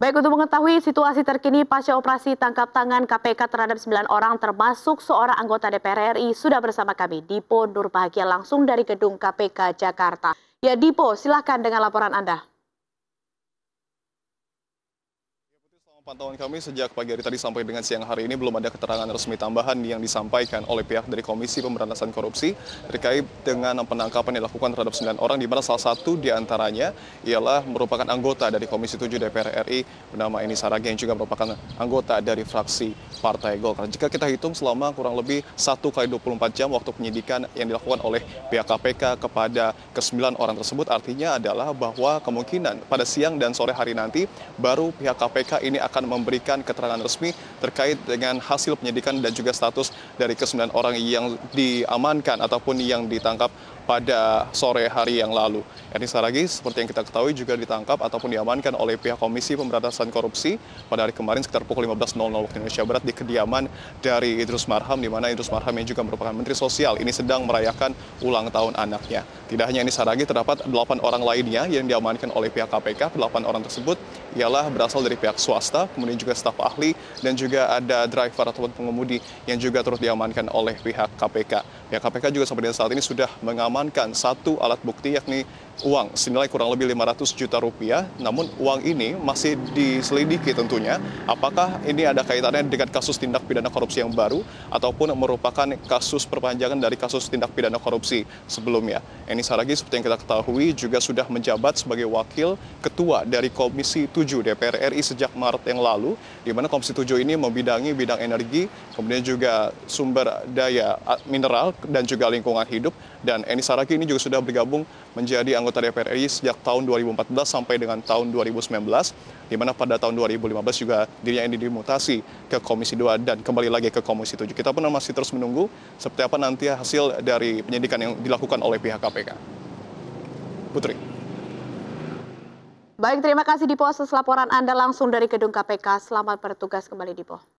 Baik, untuk mengetahui situasi terkini pasca operasi tangkap tangan KPK terhadap 9 orang termasuk seorang anggota DPR RI sudah bersama kami di Dipo Nurbahagia langsung dari gedung KPK Jakarta. Ya Dipo, silahkan dengan laporan Anda. Pantauan kami sejak pagi hari tadi sampai dengan siang hari ini belum ada keterangan resmi tambahan yang disampaikan oleh pihak dari Komisi Pemberantasan Korupsi terkait dengan penangkapan yang dilakukan terhadap 9 orang di mana salah satu di antaranya ialah merupakan anggota dari Komisi 7 DPR RI bernama Eni Saragi yang juga merupakan anggota dari fraksi Partai Golkar. Jika kita hitung selama kurang lebih 1 kali 24 jam waktu penyidikan yang dilakukan oleh pihak KPK kepada ke-9 orang tersebut artinya adalah bahwa kemungkinan pada siang dan sore hari nanti baru pihak KPK ini akan akan memberikan keterangan resmi terkait dengan hasil penyidikan dan juga status dari kesembilan orang yang diamankan ataupun yang ditangkap pada sore hari yang lalu. Erni Saragi seperti yang kita ketahui juga ditangkap ataupun diamankan oleh pihak Komisi Pemberantasan Korupsi pada hari kemarin sekitar pukul 15.00 waktu Indonesia Barat di kediaman dari Idrus Marham di mana Idrus Marham yang juga merupakan Menteri Sosial ini sedang merayakan ulang tahun anaknya. Tidak hanya ini Saragi terdapat 8 orang lainnya yang diamankan oleh pihak KPK. 8 orang tersebut ialah berasal dari pihak swasta kemudian juga staf ahli, dan juga ada driver ataupun pengemudi yang juga terus diamankan oleh pihak KPK. Pihak KPK juga sampai dengan saat ini sudah mengamankan satu alat bukti yakni uang senilai kurang lebih 500 juta rupiah. Namun uang ini masih diselidiki tentunya apakah ini ada kaitannya dengan kasus tindak pidana korupsi yang baru ataupun merupakan kasus perpanjangan dari kasus tindak pidana korupsi sebelumnya. Eni Saragi seperti yang kita ketahui juga sudah menjabat sebagai wakil ketua dari Komisi 7 DPR RI sejak Maret yang lalu, di mana Komisi 7 ini membidangi bidang energi, kemudian juga sumber daya mineral dan juga lingkungan hidup. Dan Eni Saraki ini juga sudah bergabung menjadi anggota DPR RI sejak tahun 2014 sampai dengan tahun 2019, di mana pada tahun 2015 juga dirinya ini dimutasi ke Komisi 2 dan kembali lagi ke Komisi 7. Kita pun masih terus menunggu seperti apa nanti hasil dari penyidikan yang dilakukan oleh pihak KPK. Putri. Baik, terima kasih Dipo atas laporan Anda langsung dari gedung KPK. Selamat bertugas kembali Dipo.